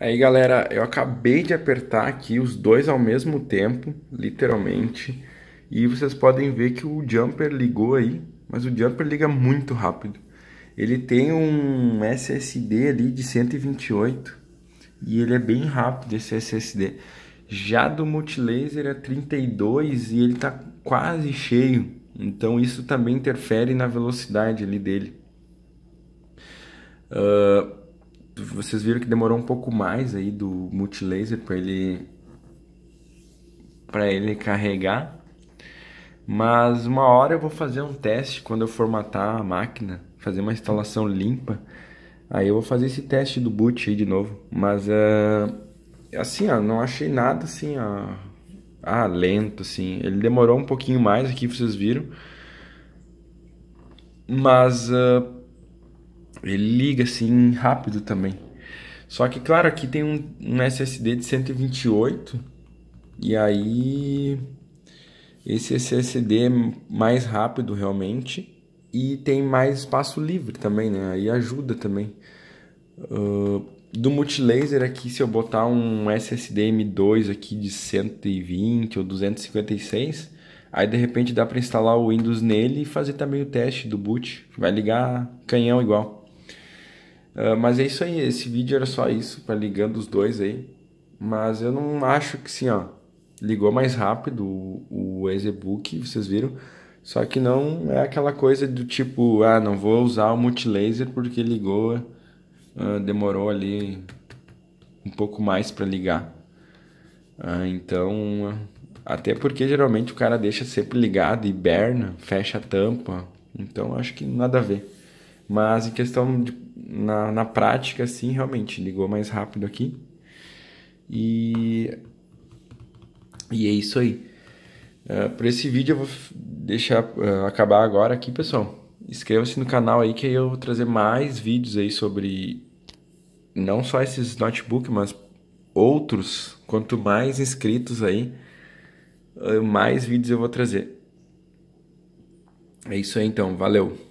Aí, galera, eu acabei de apertar aqui os dois ao mesmo tempo, literalmente. E vocês podem ver que o jumper ligou aí, mas o jumper liga muito rápido. Ele tem um SSD ali de 128 e ele é bem rápido esse SSD. Já do multilaser é 32 e ele tá quase cheio. Então isso também interfere na velocidade ali dele. Uh, vocês viram que demorou um pouco mais aí do multilaser para ele para ele carregar. Mas uma hora eu vou fazer um teste quando eu formatar a máquina, fazer uma instalação limpa. Aí eu vou fazer esse teste do boot aí de novo. Mas uh, assim, ó, não achei nada assim, ó, ah, lento assim. Ele demorou um pouquinho mais aqui, vocês viram. Mas uh, ele liga assim rápido também. Só que, claro, aqui tem um, um SSD de 128 e aí esse SSD é mais rápido realmente e tem mais espaço livre também, né? Aí ajuda também. Uh, do multilaser aqui, se eu botar um SSD M2 aqui de 120 ou 256, aí de repente dá para instalar o Windows nele e fazer também o teste do boot. Vai ligar canhão igual. Ah, mas é isso aí, esse vídeo era só isso, para ligando os dois aí. Mas eu não acho que sim, ó. Ligou mais rápido o, o vocês viram? Só que não é aquela coisa do tipo, ah, não vou usar o multilaser porque ligou, uh, demorou ali um pouco mais para ligar. Uh, então, até porque geralmente o cara deixa sempre ligado, hiberna, fecha a tampa. Então acho que nada a ver. Mas em questão de, na, na prática, sim, realmente ligou mais rápido aqui. E, e é isso aí. Uh, é, por esse vídeo eu vou deixar uh, acabar agora aqui, pessoal. Inscreva-se no canal aí que aí eu vou trazer mais vídeos aí sobre não só esses notebook, mas outros. Quanto mais inscritos aí, mais vídeos eu vou trazer. É isso aí então, valeu.